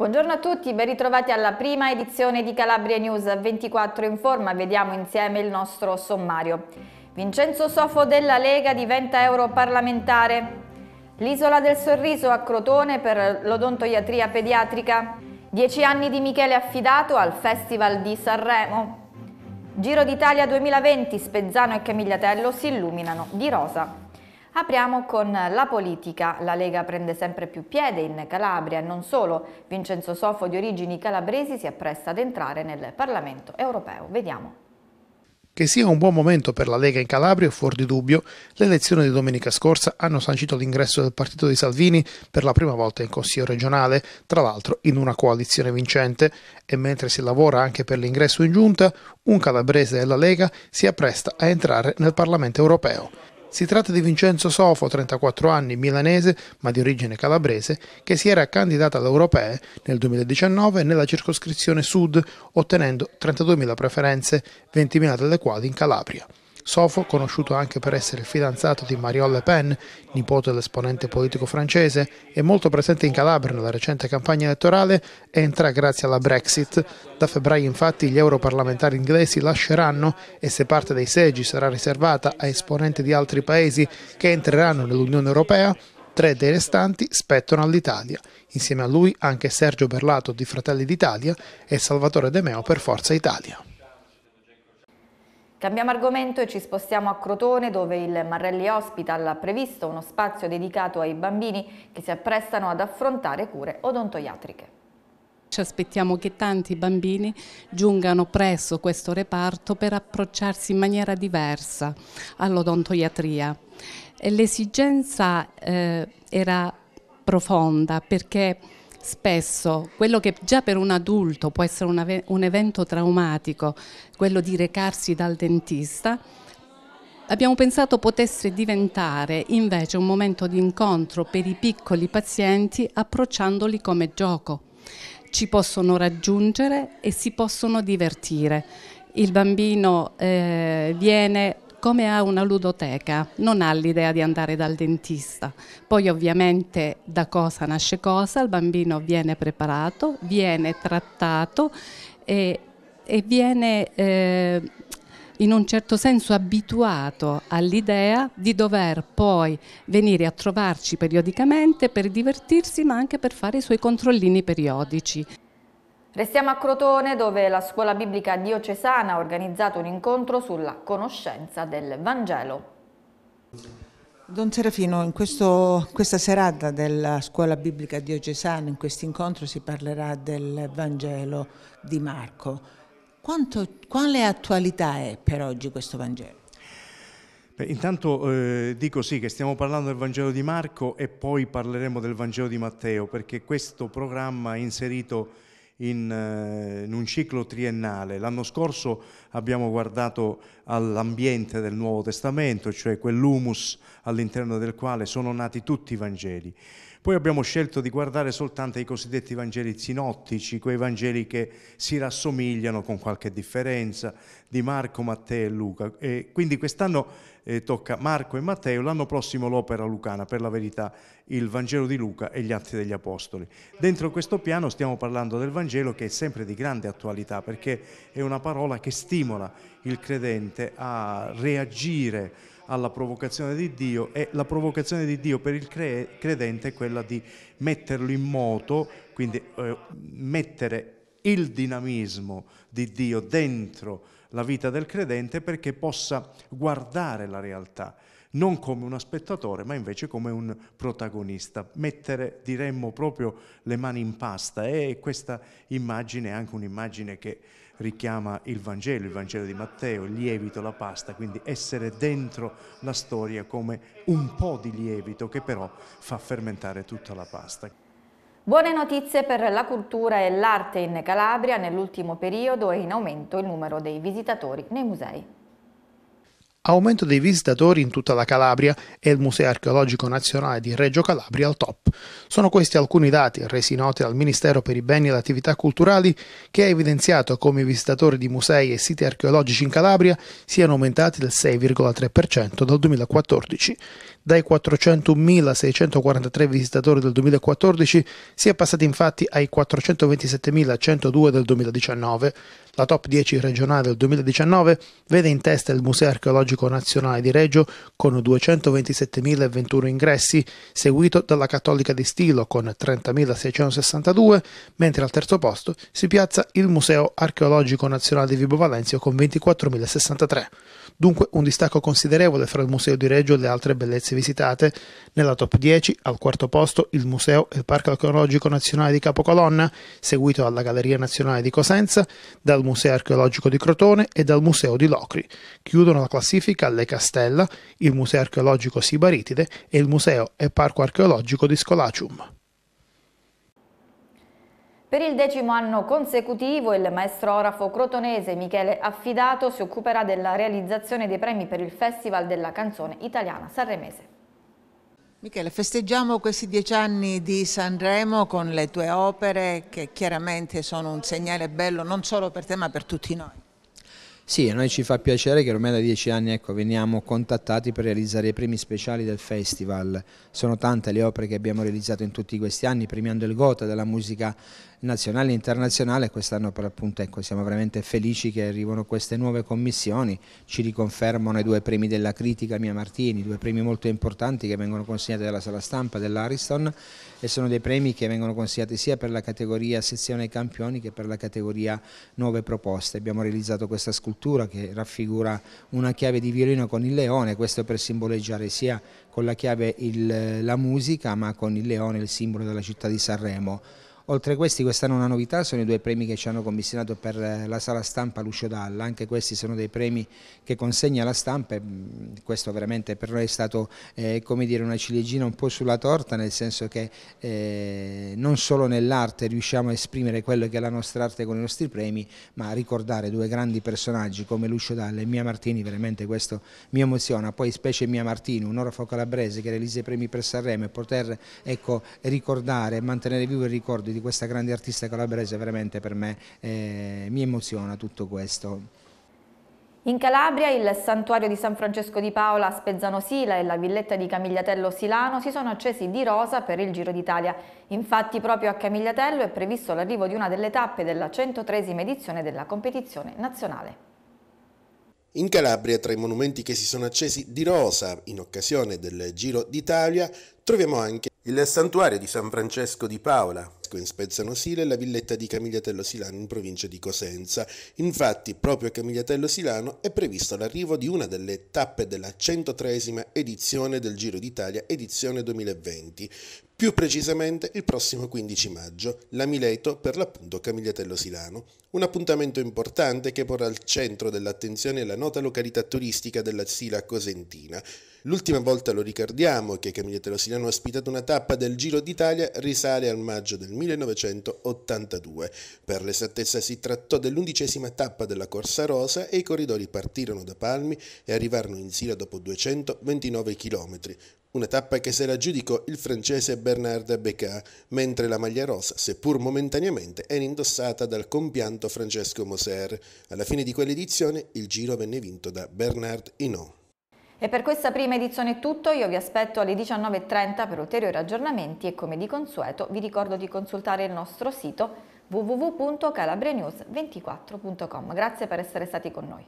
Buongiorno a tutti, ben ritrovati alla prima edizione di Calabria News 24 in forma, vediamo insieme il nostro sommario. Vincenzo Sofo della Lega diventa europarlamentare. L'isola del sorriso a Crotone per l'odontoiatria pediatrica. Dieci anni di Michele Affidato al Festival di Sanremo. Giro d'Italia 2020, Spezzano e Camigliatello si illuminano di rosa. Apriamo con la politica. La Lega prende sempre più piede in Calabria, e non solo. Vincenzo Sofo di origini calabresi si appresta ad entrare nel Parlamento europeo. Vediamo. Che sia un buon momento per la Lega in Calabria è fuori di dubbio. Le elezioni di domenica scorsa hanno sancito l'ingresso del partito di Salvini per la prima volta in Consiglio regionale, tra l'altro in una coalizione vincente. E mentre si lavora anche per l'ingresso in giunta, un calabrese della Lega si appresta a entrare nel Parlamento europeo. Si tratta di Vincenzo Sofo, 34 anni, milanese ma di origine calabrese, che si era candidato alle europee nel 2019 nella circoscrizione sud, ottenendo 32.000 preferenze, 20.000 delle quali in Calabria. Sofo, conosciuto anche per essere il fidanzato di Marion Le Pen, nipote dell'esponente politico francese e molto presente in Calabria nella recente campagna elettorale, entra grazie alla Brexit. Da febbraio infatti gli europarlamentari inglesi lasceranno e se parte dei seggi sarà riservata a esponenti di altri paesi che entreranno nell'Unione Europea, Tre dei restanti spettano all'Italia, insieme a lui anche Sergio Berlato di Fratelli d'Italia e Salvatore De Meo per Forza Italia. Cambiamo argomento e ci spostiamo a Crotone dove il Marrelli Hospital ha previsto uno spazio dedicato ai bambini che si apprestano ad affrontare cure odontoiatriche. Ci aspettiamo che tanti bambini giungano presso questo reparto per approcciarsi in maniera diversa all'odontoiatria. L'esigenza eh, era profonda perché spesso quello che già per un adulto può essere un, un evento traumatico, quello di recarsi dal dentista, abbiamo pensato potesse diventare invece un momento di incontro per i piccoli pazienti approcciandoli come gioco. Ci possono raggiungere e si possono divertire. Il bambino eh, viene come a una ludoteca, non ha l'idea di andare dal dentista. Poi ovviamente da cosa nasce cosa, il bambino viene preparato, viene trattato e, e viene... Eh, in un certo senso abituato all'idea di dover poi venire a trovarci periodicamente per divertirsi ma anche per fare i suoi controllini periodici. Restiamo a Crotone dove la scuola biblica diocesana ha organizzato un incontro sulla conoscenza del Vangelo. Don Serafino, in questo, questa serata della scuola biblica diocesana, in questo incontro si parlerà del Vangelo di Marco. Quanto, quale attualità è per oggi questo Vangelo? intanto eh, dico sì che stiamo parlando del Vangelo di Marco e poi parleremo del Vangelo di Matteo perché questo programma è inserito in, eh, in un ciclo triennale. L'anno scorso abbiamo guardato all'ambiente del Nuovo Testamento, cioè quell'humus all'interno del quale sono nati tutti i Vangeli. Poi abbiamo scelto di guardare soltanto i cosiddetti Vangeli sinottici, quei Vangeli che si rassomigliano con qualche differenza di Marco, Matteo e Luca. E quindi quest'anno eh, tocca Marco e Matteo, l'anno prossimo l'opera lucana, per la verità il Vangelo di Luca e gli Atti degli Apostoli. Dentro questo piano stiamo parlando del Vangelo che è sempre di grande attualità perché è una parola che stimola il credente a reagire alla provocazione di Dio e la provocazione di Dio per il cre- credente è quella di metterlo in moto, quindi eh, mettere il dinamismo di Dio dentro la vita del credente perché possa guardare la realtà, non come uno spettatore, ma invece come un protagonista, mettere, diremmo, proprio le mani in pasta e questa immagine è anche un'immagine che richiama il Vangelo, il Vangelo di Matteo, il lievito la pasta, quindi essere dentro la storia come un po' di lievito che però fa fermentare tutta la pasta. Buone notizie per la cultura e l'arte in Calabria, nell'ultimo periodo è in aumento il numero dei visitatori nei musei. Aumento dei visitatori in tutta la Calabria e il Museo archeologico nazionale di Reggio Calabria al top. Sono questi alcuni dati resi noti dal Ministero per i beni e le attività culturali che ha evidenziato come i visitatori di musei e siti archeologici in Calabria siano aumentati del 6,3% dal 2014. Dai 401.643 visitatori del 2014 si è passati infatti ai 427.102 del 2019. La top 10 regionale del 2019 vede in testa il Museo Archeologico Nazionale di Reggio con 227.021 ingressi, seguito dalla Cattolica di Stilo con 30.662, mentre al terzo posto si piazza il Museo Archeologico Nazionale di Vibo Valenzio con 24.063. Dunque un distacco considerevole fra il Museo di Reggio e le altre bellezze visitate. Nella top 10, al quarto posto, il Museo e il Parco Archeologico Nazionale di Capocolonna, seguito dalla Galleria Nazionale di Cosenza, dal Museo Archeologico di Crotone e dal Museo di Locri. Chiudono la classifica le Castella, il Museo Archeologico Sibaritide e il Museo e Parco Archeologico di Scolacium. Per il decimo anno consecutivo il maestro orafo crotonese Michele Affidato si occuperà della realizzazione dei premi per il Festival della canzone italiana sanremese. Michele, festeggiamo questi dieci anni di Sanremo con le tue opere che chiaramente sono un segnale bello non solo per te ma per tutti noi. Sì, a noi ci fa piacere che ormai da dieci anni ecco, veniamo contattati per realizzare i primi speciali del festival. Sono tante le opere che abbiamo realizzato in tutti questi anni, premiando il Gota della musica nazionale e internazionale. Quest'anno per appunto ecco, siamo veramente felici che arrivano queste nuove commissioni. Ci riconfermano i due premi della critica Mia Martini, due premi molto importanti che vengono consegnati dalla sala stampa dell'Ariston e sono dei premi che vengono consegnati sia per la categoria sezione campioni che per la categoria nuove proposte. Abbiamo realizzato questa scultura scultura che raffigura una chiave di violino con il leone, questo per simboleggiare sia con la chiave il, la musica ma con il leone il simbolo della città di Sanremo. Oltre a questi quest'anno una novità sono i due premi che ci hanno commissionato per eh, la sala stampa Lucio Dalla, anche questi sono dei premi che consegna la stampa e questo veramente per noi è stato eh, come dire una ciliegina un po' sulla torta nel senso che eh, non solo nell'arte riusciamo a esprimere quello che è la nostra arte con i nostri premi ma ricordare due grandi personaggi come Lucio Dalla e Mia Martini veramente questo mi emoziona, poi specie Mia Martini, un orafo calabrese che realizza i premi per Sanremo e poter ecco, ricordare e mantenere vivo il ricordo di di questa grande artista calabrese veramente per me eh, mi emoziona tutto questo. In Calabria il santuario di San Francesco di Paola a Spezzano Sila e la villetta di Camigliatello Silano si sono accesi di rosa per il Giro d'Italia. Infatti proprio a Camigliatello è previsto l'arrivo di una delle tappe della 103esima edizione della competizione nazionale. In Calabria, tra i monumenti che si sono accesi di rosa in occasione del Giro d'Italia, troviamo anche il santuario di San Francesco di Paola, Fiasco in Spezzano Sile e la villetta di Camigliatello Silano in provincia di Cosenza. Infatti, proprio a Camigliatello Silano è previsto l'arrivo di una delle tappe della 103esima edizione del Giro d'Italia, edizione 2020. Più precisamente il prossimo 15 maggio, la Mileto per l'appunto Camigliatello Silano. Un appuntamento importante che porrà al centro dell'attenzione la nota località turistica della Sila Cosentina. L'ultima volta lo ricordiamo che Camigliatello Silano ha ospitato una tappa del Giro d'Italia risale al maggio del 1982. Per l'esattezza si trattò dell'undicesima tappa della Corsa Rosa e i corridori partirono da Palmi e arrivarono in Sila dopo 229 km, una tappa che se la giudicò il francese Bernard Beccat, mentre la maglia rosa, seppur momentaneamente, era indossata dal compianto Francesco Moser. Alla fine di quell'edizione il giro venne vinto da Bernard Hinault. E per questa prima edizione è tutto, io vi aspetto alle 19.30 per ulteriori aggiornamenti e come di consueto vi ricordo di consultare il nostro sito wwwcalabrenews 24com Grazie per essere stati con noi.